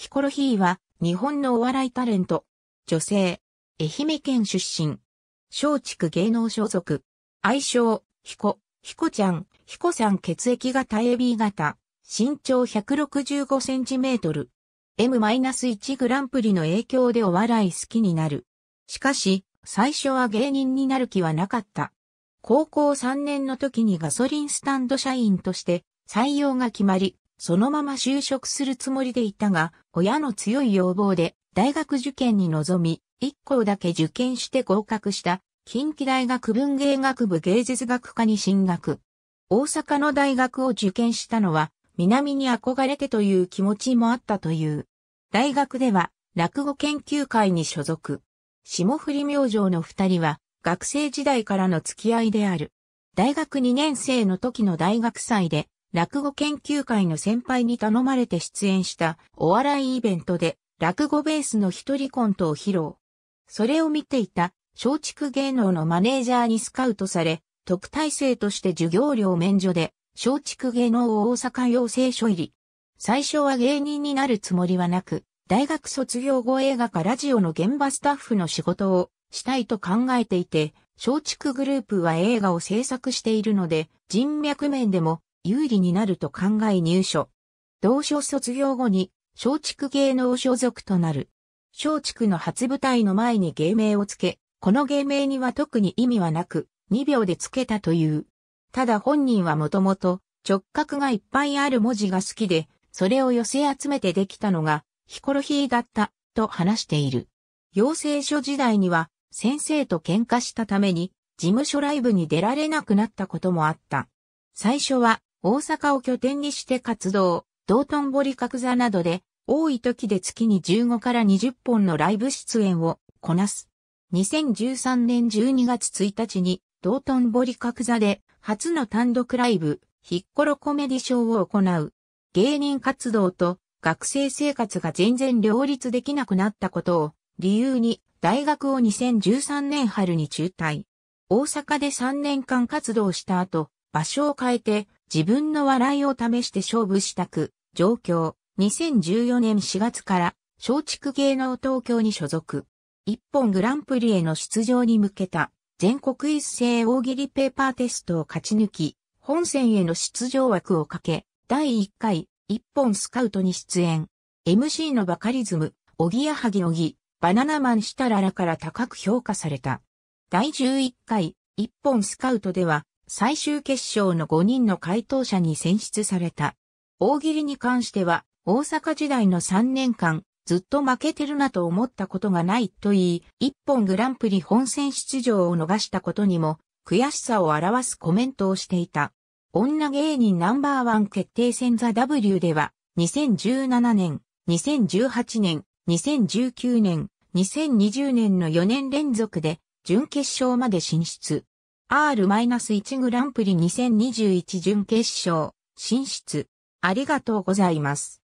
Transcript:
ヒコロヒーは、日本のお笑いタレント、女性、愛媛県出身、松竹芸能所属、愛称、ヒコ、ヒコちゃん、ヒコさん血液型 AB 型、身長165センチメートル、M-1 グランプリの影響でお笑い好きになる。しかし、最初は芸人になる気はなかった。高校3年の時にガソリンスタンド社員として採用が決まり、そのまま就職するつもりでいたが、親の強い要望で大学受験に臨み、一校だけ受験して合格した近畿大学文芸学部芸術学科に進学。大阪の大学を受験したのは、南に憧れてという気持ちもあったという。大学では、落語研究会に所属。霜降り明星の二人は、学生時代からの付き合いである。大学2年生の時の大学祭で、落語研究会の先輩に頼まれて出演したお笑いイベントで落語ベースの一人コントを披露。それを見ていた松竹芸能のマネージャーにスカウトされ、特待生として授業料免除で松竹芸能を大阪養成所入り。最初は芸人になるつもりはなく、大学卒業後映画かラジオの現場スタッフの仕事をしたいと考えていて、松竹グループは映画を制作しているので、人脈面でも有利になると考え入所。同所卒業後に、松竹芸能所属となる。松竹の初舞台の前に芸名をつけ、この芸名には特に意味はなく、2秒でつけたという。ただ本人はもともと直角がいっぱいある文字が好きで、それを寄せ集めてできたのがヒコロヒーだったと話している。養成所時代には先生と喧嘩したために事務所ライブに出られなくなったこともあった。最初は大阪を拠点にして活動、道頓堀角座などで、多い時で月に15から20本のライブ出演をこなす。2013年12月1日に、道頓堀角座で初の単独ライブ、ヒッコロコメディショーを行う。芸人活動と学生生活が全然両立できなくなったことを理由に大学を2013年春に中退。大阪で3年間活動した後、場所を変えて自分の笑いを試して勝負したく、状況、2014年4月から松竹芸能東京に所属。一本グランプリへの出場に向けた全国一斉大喜利ペーパーテストを勝ち抜き、本戦への出場枠をかけ、第1回一本スカウトに出演。MC のバカリズム、おぎやはぎおぎ、バナナマンしたららから高く評価された。第11回一本スカウトでは、最終決勝の5人の回答者に選出された。大喜利に関しては、大阪時代の3年間、ずっと負けてるなと思ったことがないと言い、一本グランプリ本戦出場を逃したことにも、悔しさを表すコメントをしていた。女芸人ナンバーワン決定戦ザ・ W では、2017年、2018年、2019年、2020年の4年連続で、準決勝まで進出。R-1 グランプリ2021準決勝進出。ありがとうございます。